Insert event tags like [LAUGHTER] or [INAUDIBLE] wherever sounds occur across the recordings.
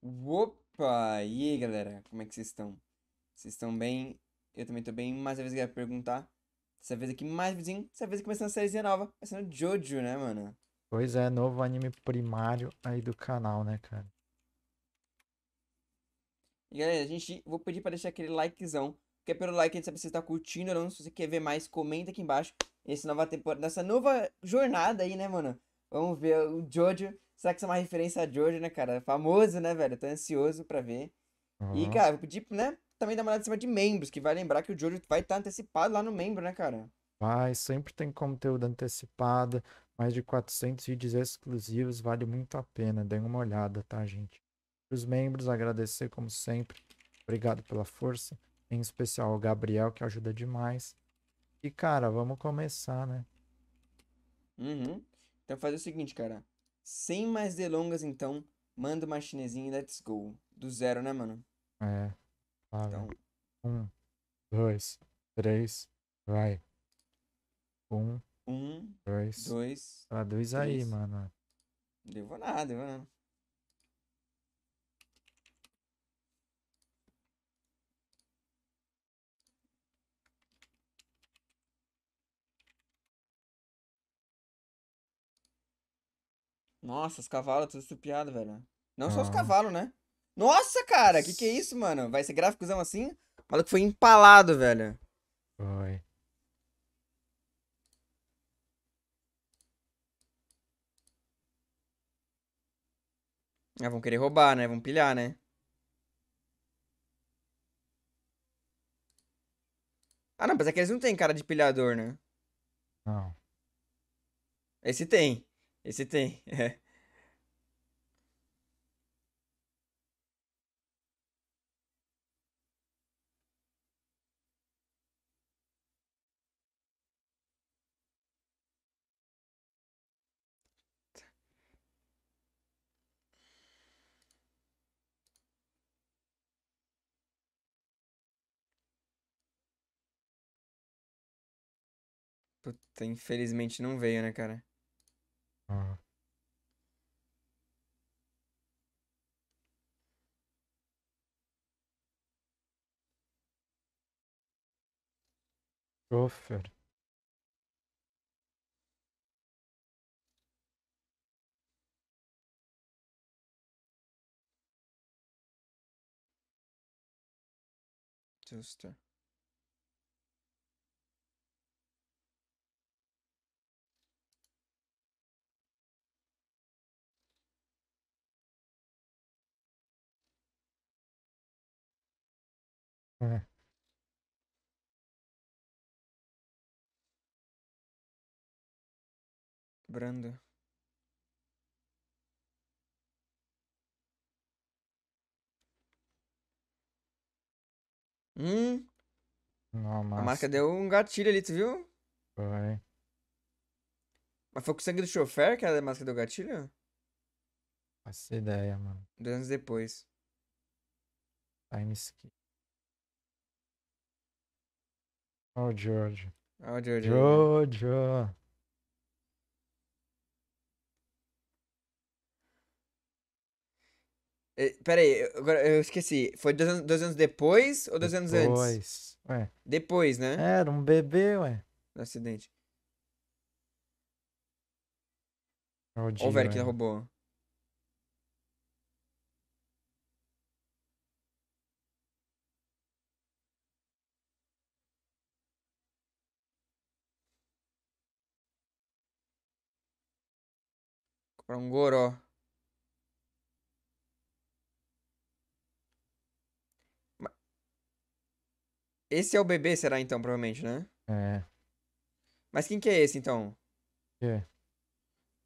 Opa! E aí, galera? Como é que vocês estão? Vocês estão bem? Eu também tô bem. Mais uma vez eu quero perguntar. Dessa vez aqui, mais vizinho. Dessa vez começando a sériezinha nova. Começando Jojo, né, mano? Pois é, novo anime primário aí do canal, né, cara? E galera, a gente. Vou pedir pra deixar aquele likezão. Porque é pelo like a gente sabe se você tá curtindo ou não. Se você quer ver mais, comenta aqui embaixo. Essa nova temporada, nessa nova jornada aí, né, mano? Vamos ver o Jojo Será que isso é uma referência a Jojo, né, cara? É famoso, né, velho? Tô ansioso pra ver. Uhum. E, cara, vou pedir, né, também dar uma olhada em cima de membros, que vai lembrar que o Jojo vai estar tá antecipado lá no membro, né, cara? Vai, sempre tem conteúdo antecipado. Mais de 400 vídeos exclusivos, vale muito a pena. Dêem uma olhada, tá, gente? os membros, agradecer como sempre. Obrigado pela força. Em especial ao Gabriel, que ajuda demais. E, cara, vamos começar, né? Uhum. Então, fazer o seguinte, cara. Sem mais delongas, então, manda uma chinesinha e let's go. Do zero, né, mano? É. Fala. Então. Um, dois, três, vai. Um, um dois. dois Traduz três. aí, mano. Devo nada, devo nada. Nossa, os cavalos tudo estupiado, velho. Não ah. só os ah. cavalos, né? Nossa, cara, que que é isso, mano? Vai ser gráficozão assim? Fala que foi empalado, velho. Foi. Ah, vão querer roubar, né? Vão pilhar, né? Ah, não, mas é que eles não têm cara de pilhador, né? Não. Esse tem. Esse tem, [LAUGHS] é. Puta, infelizmente não veio, né, cara? Mm. Uh, Toaster. É. Brando. Hum. Não, A máscara marca deu um gatilho ali, tu viu? Foi. Mas foi com o sangue do chofer que a máscara deu gatilho? Faço ideia, mano. Dois anos depois. Time skip. Olha o George. Olha o George. Jojo. Pera aí, agora eu esqueci. Foi dois anos, dois anos depois ou dois depois. anos antes? Depois. Depois, né? Era um bebê, ué. No acidente. Olha o velho que roubou. para um goró. Esse é o bebê, será então, provavelmente, né? É. Mas quem que é esse então? É.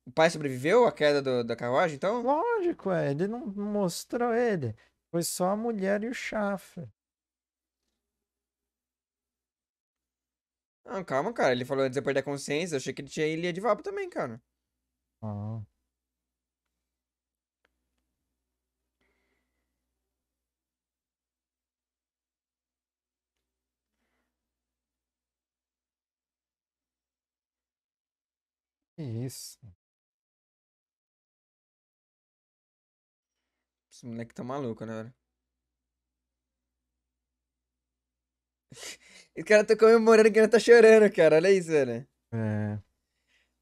O pai sobreviveu à queda do, da carruagem, então? Lógico, é. Ele não mostrou ele. Foi só a mulher e o chafre. Não, calma, cara. Ele falou que de perder a consciência. Eu achei que ele tinha ilha de vapo também, cara. Ah. Isso. Esse moleque tá maluco, né, velho? [LAUGHS] Esse cara tá comemorando que ele tá chorando, cara. Olha isso, velho. É.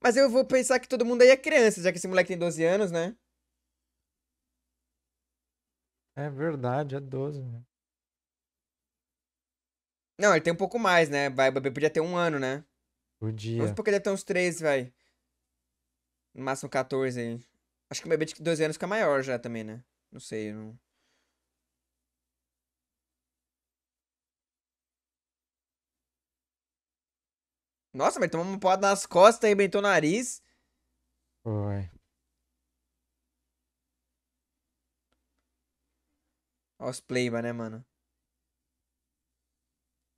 Mas eu vou pensar que todo mundo aí é criança, já que esse moleque tem 12 anos, né? É verdade, é 12, né? Não, ele tem um pouco mais, né? Vai, o bebê podia ter um ano, né? Podia. Vamos porque deve ter uns três, vai máximo 14 aí. Acho que o bebê de 12 anos fica maior já também, né? Não sei, não... Nossa, mas tomou uma porrada nas costas, arrebentou o nariz. Foi. Olha os pleiba, né, mano?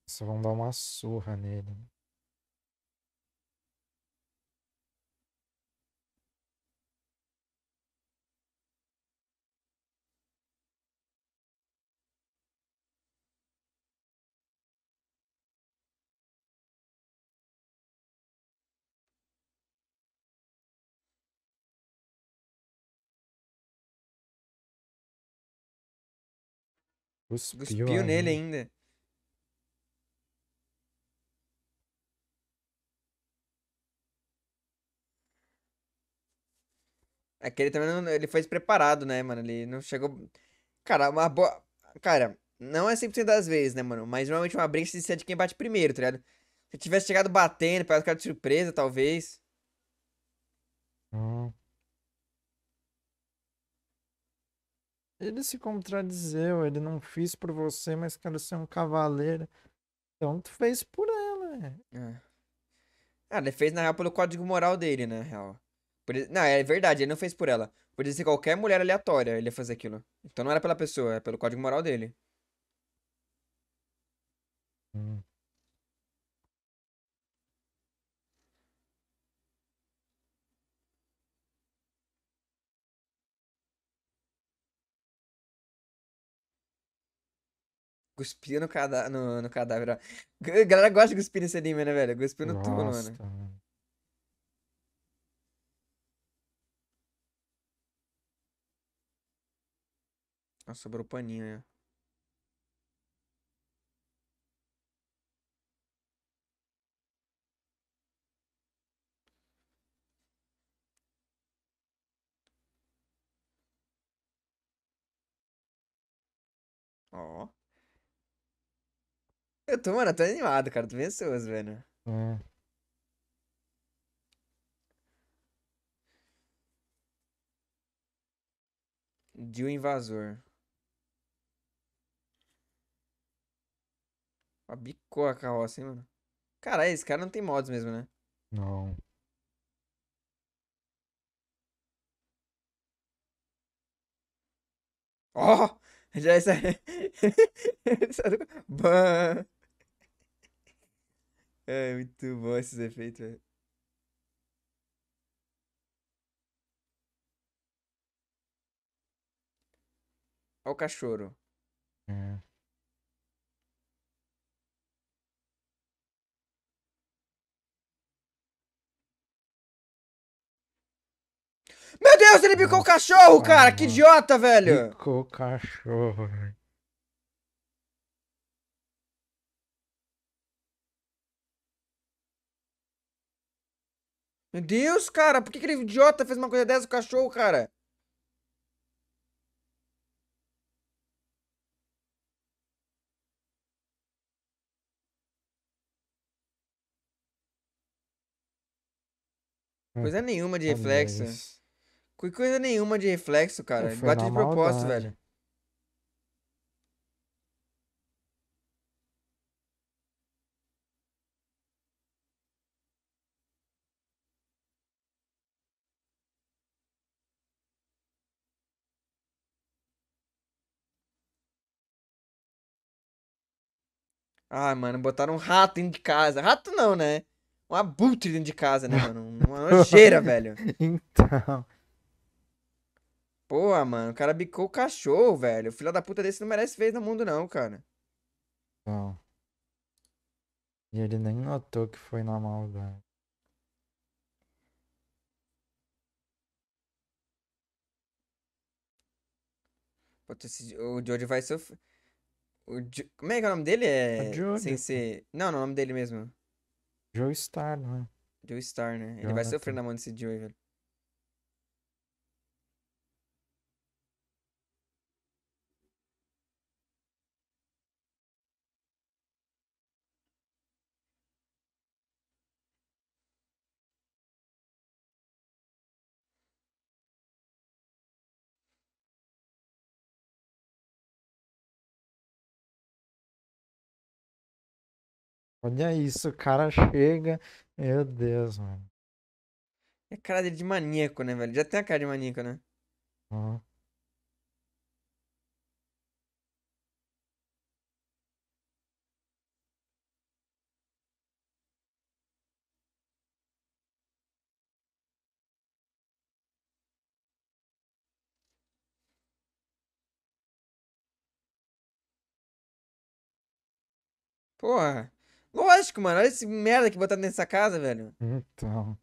Só vão dar uma surra nele. Né? Cuspiu, Cuspiu nele ainda. Aquele é também não, ele foi despreparado né, mano? Ele não chegou. Cara, uma boa. Cara, não é 100% das vezes, né, mano? Mas normalmente uma brinca se de quem bate primeiro, tá ligado? Se tivesse chegado batendo, pegado o cara de surpresa, talvez. Hum. Ele se contradizeu, ele não fiz por você, mas quero ser um cavaleiro. Então tu fez por ela. É. É. Ah, ele fez, na real, pelo código moral dele, na real. Por... Não, é verdade, ele não fez por ela. Podia ser qualquer mulher aleatória ele ia fazer aquilo. Então não era pela pessoa, é pelo código moral dele. Hum. Cuspia no, cada... no, no cadáver, A galera gosta de cuspir nesse anime, né, velho? Cuspiu no túmulo, mano. mano. Nossa, sobrou paninho, né? Eu tô, mano, eu tô animado, cara. Tu bem velho. É. De um invasor. Ó, bicou a carroça, hein, mano. Caralho, esse cara não tem mods mesmo, né? Não. Ó! Oh, [LAUGHS] já essa. É essa... [LAUGHS] É muito bom esses efeitos, velho. Olha o cachorro. É. Meu Deus, ele bicou o cachorro, cara! Que idiota, velho! Picou o cachorro, velho. Meu Deus, cara, por que aquele idiota fez uma coisa dessa com o cachorro, cara? Hum. Coisa nenhuma de reflexo. Coisa nenhuma de reflexo, cara. Bate de propósito, velho. Ah, mano, botaram um rato dentro de casa. Rato não, né? Um abutre dentro de casa, né, mano? Uma [LAUGHS] nojeira, velho. Então. Porra, mano, o cara bicou o cachorro, velho. O filho da puta desse não merece ver no mundo, não, cara. Não. E ele nem notou que foi na maldade. o George vai sofrer. O Como é que é o nome dele? É. é sem ser. Não, não, é o nome dele mesmo. Joe Star, não é? Joe Star, né? Ele vai sofrer na mão desse Joe, velho. Olha isso, o cara chega. Meu Deus, mano. É cara dele de maníaco, né, velho? Já tem a cara de maníaco, né? Uhum. Porra. Lógico, mano. Olha esse merda que botaram nessa casa, velho. Então.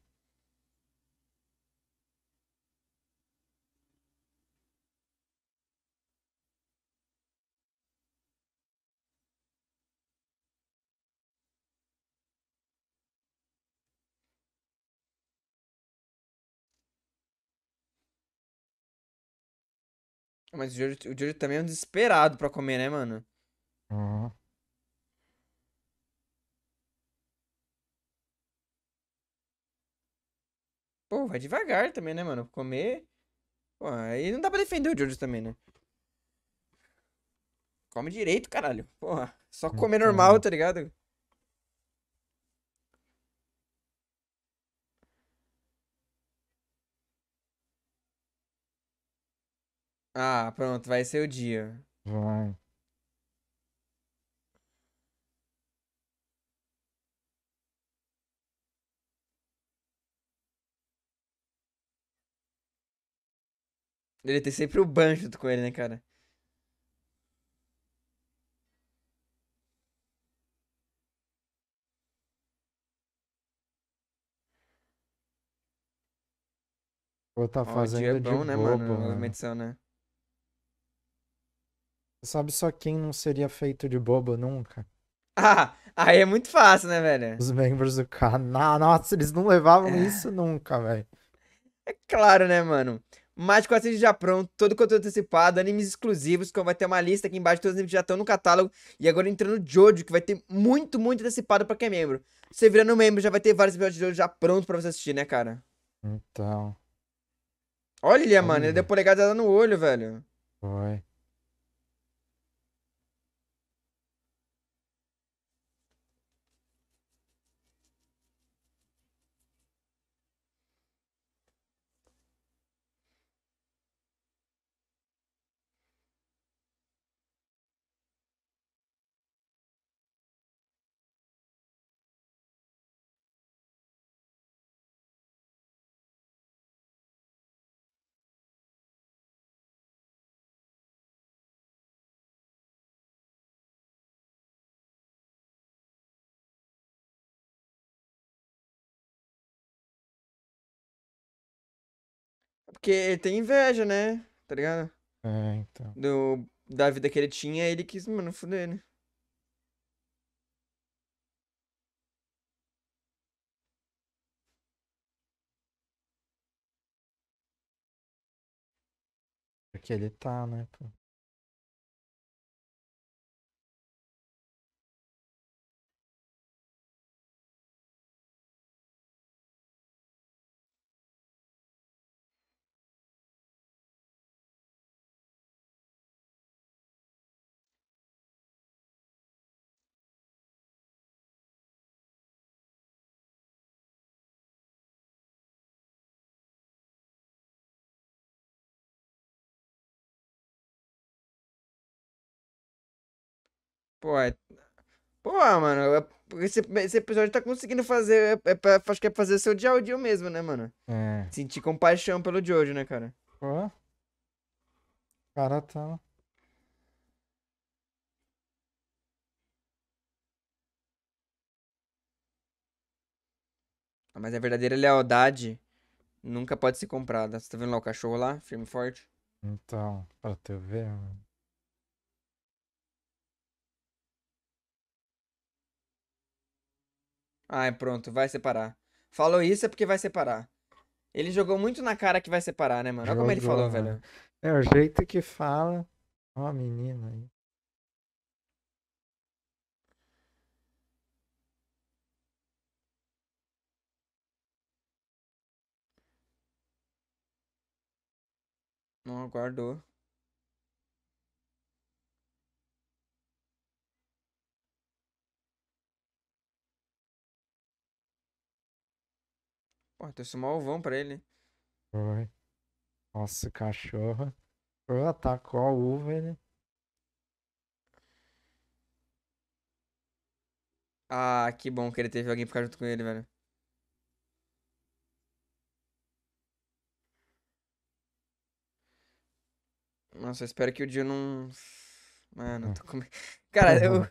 Mas o Jojo, o Jojo também é um desesperado pra comer, né, mano? Uhum. Pô, vai devagar também, né, mano? Comer. Pô, aí não dá pra defender o Jojo também, né? Come direito, caralho. Porra, só comer então... normal, tá ligado? Ah, pronto, vai ser o dia. Vai. Ele tem sempre o Ban junto com ele, né, cara? estar tá fazendo. O dia é bom, de né, bobo, mano? mano. Movimentação, né? Sabe só quem não seria feito de bobo nunca? Ah, aí é muito fácil, né, velho? Os membros do canal. Nossa, eles não levavam é. isso nunca, velho. É claro, né, mano? mais de 400 já pronto, todo o conteúdo antecipado, animes exclusivos, que vai ter uma lista aqui embaixo, todos os animes já estão no catálogo. E agora entrando Jojo, que vai ter muito, muito antecipado pra quem é membro. Você virando membro, já vai ter vários episódios de Jojo já pronto pra você assistir, né, cara? Então. Olha, Olha. mano, ele deu polegada no olho, velho. Foi. Porque ele tem inveja, né? Tá ligado? É, então. Do, da vida que ele tinha, ele quis, mano, fuder, né? aqui ele tá, né, pô? Pô, é... Pô, mano, é, esse, esse episódio tá conseguindo fazer. É, é pra, acho que é fazer seu dia ao dia mesmo, né, mano? É. Sentir compaixão pelo Jojo, né, cara? Pô. O cara tá. Ah, mas a verdadeira lealdade nunca pode ser comprada. Você tá vendo lá o cachorro lá, firme e forte? Então, pra TV, mano. Ah, pronto, vai separar. Falou isso é porque vai separar. Ele jogou muito na cara que vai separar, né, mano? Olha jogou, como ele falou, mano. Né? velho. É, o jeito que fala. Ó, a menina aí. Não, guardou. Pô, trouxe um malvão pra ele. Foi. Nossa, cachorro. Pô, atacou a uva, ele. Né? Ah, que bom que ele teve alguém ficar junto com ele, velho. Nossa, eu espero que o Dio não. Mano, eu tô com. Cara, eu...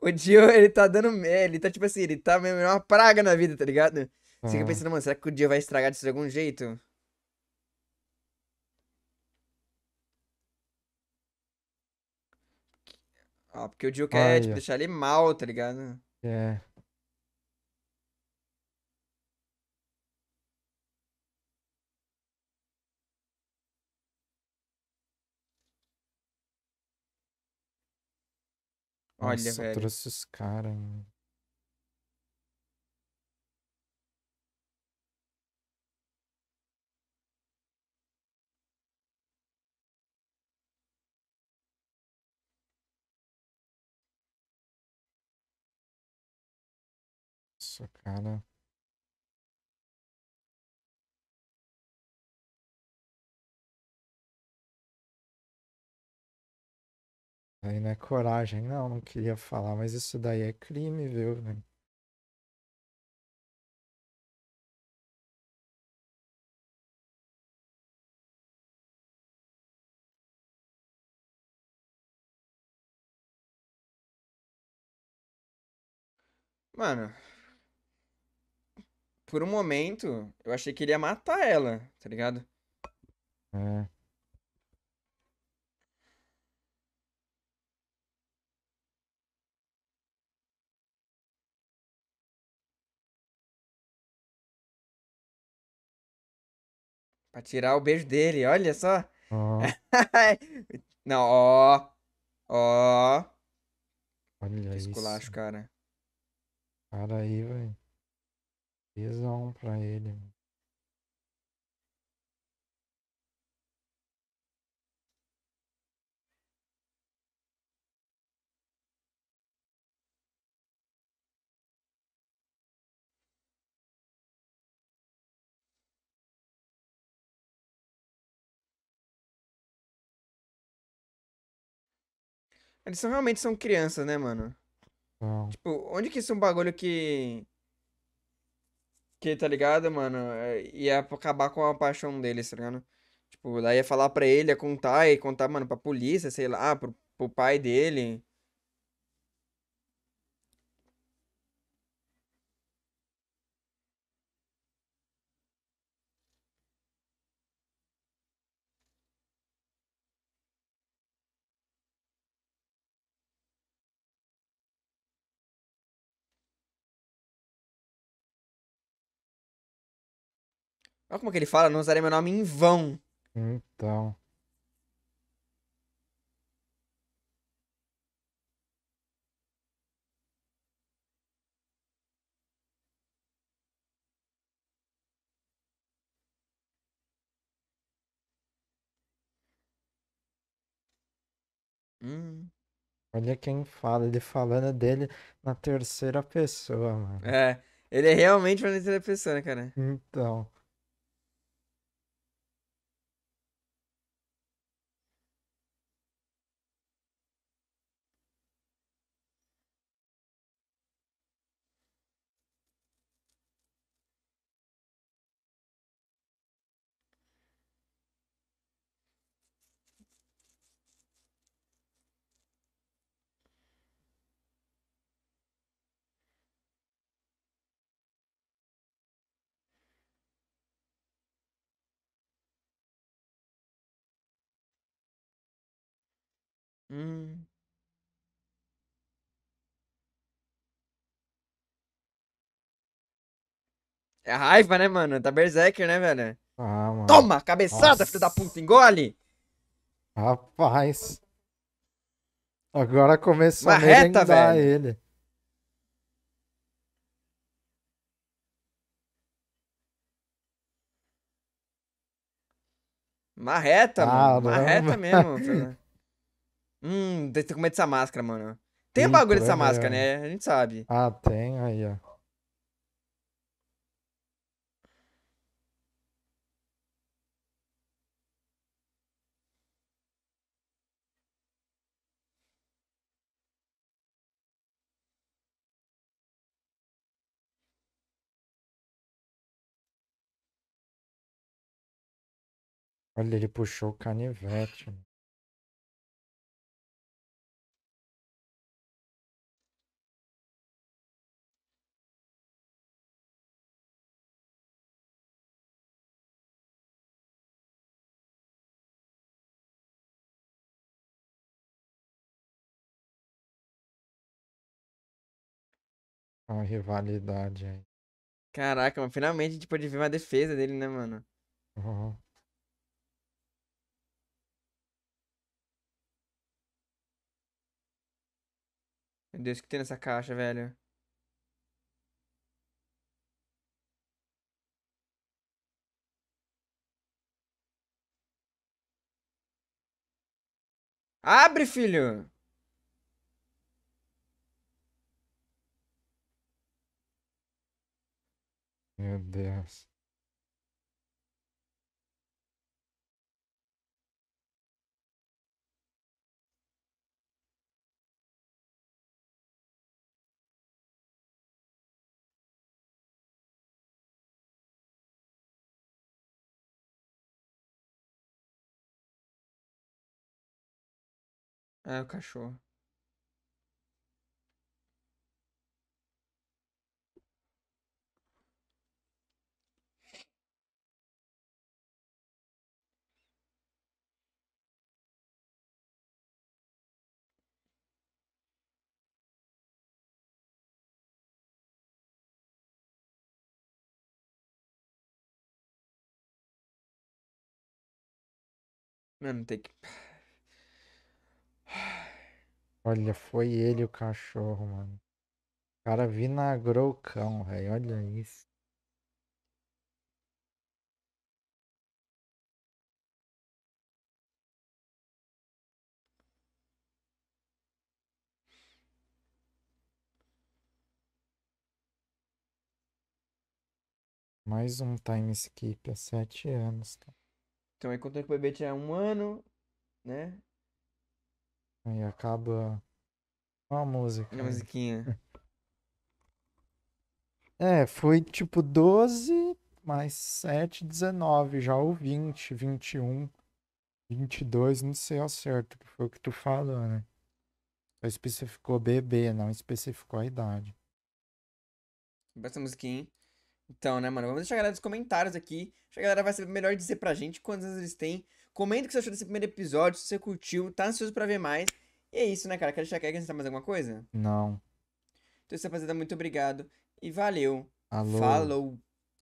o Dio, ele tá dando. Ele tá tipo assim, ele tá mesmo uma praga na vida, tá ligado? Você fica pensando, mano, será que o dia vai estragar disso de algum jeito? Ó, porque o Jill quer, tipo, deixar ele mal, tá ligado? É. Olha, Nossa, velho. trouxe os caras, mano. Nossa, cara. Aí não é coragem, não, não queria falar, mas isso daí é crime, viu, velho? Mano, por um momento, eu achei que ele ia matar ela, tá ligado? É. Pra tirar o beijo dele, olha só. Oh. [LAUGHS] Não, ó. Ó. Olha que isso. Esculacho, cara. Para aí, velho. Pesa para pra ele. Eles são, realmente são crianças, né, mano? Não. Tipo, onde que isso é um bagulho que que, tá ligado, mano? Ia é, é acabar com a paixão dele, tá ligado? Tipo, daí ia é falar pra ele, ia contar, ia contar, mano, pra polícia, sei lá, pro, pro pai dele. Olha como que ele fala, não usarei meu nome em vão. Então. Hum. Olha quem fala, ele falando dele na terceira pessoa, mano. É, ele é realmente falando na terceira pessoa, né, cara? Então. Hum. É raiva, né, mano? Tá berserker, né, velho? Ah, mano. Toma, cabeçada, filho da puta, engole! Rapaz. Agora começou Uma a reta, merengar velho. ele. Marreta, mano. Ah, Marreta mesmo. Hum, deve ter com medo dessa máscara, mano. Tem Ih, bagulho dessa é, máscara, é. né? A gente sabe. Ah, tem aí, ó. Olha, ele puxou o canivete. Mano. Uma rivalidade aí. Caraca, mas finalmente a gente pode ver uma defesa dele, né, mano? Uhum. Meu Deus, o que tem nessa caixa, velho? Abre, filho! Meu Deus. É o cachorro. Mano, tem que. Olha, foi ele o cachorro, mano. O cara vinagrou o cão, velho. Olha isso. Mais um time skip há sete anos, cara. Então aí contando que o bebê tinha um ano, né? Aí acaba uma música. Uma né? musiquinha. [LAUGHS] É, foi tipo 12 mais 7, 19, já o 20, 21, 22, não sei ao certo, que foi o que tu falou, né? Só especificou bebê, não especificou a idade. Essa musiquinha, hein? Então, né, mano? Vamos deixar a galera nos comentários aqui. Acho que a galera vai saber melhor dizer pra gente quantas vezes eles têm. Comenta o que você achou desse primeiro episódio, se você curtiu, tá ansioso pra ver mais. E é isso, né, cara? Quer deixar quer acrescentar mais alguma coisa? Não. Então, rapaziada, muito obrigado e valeu. Alô. Falou.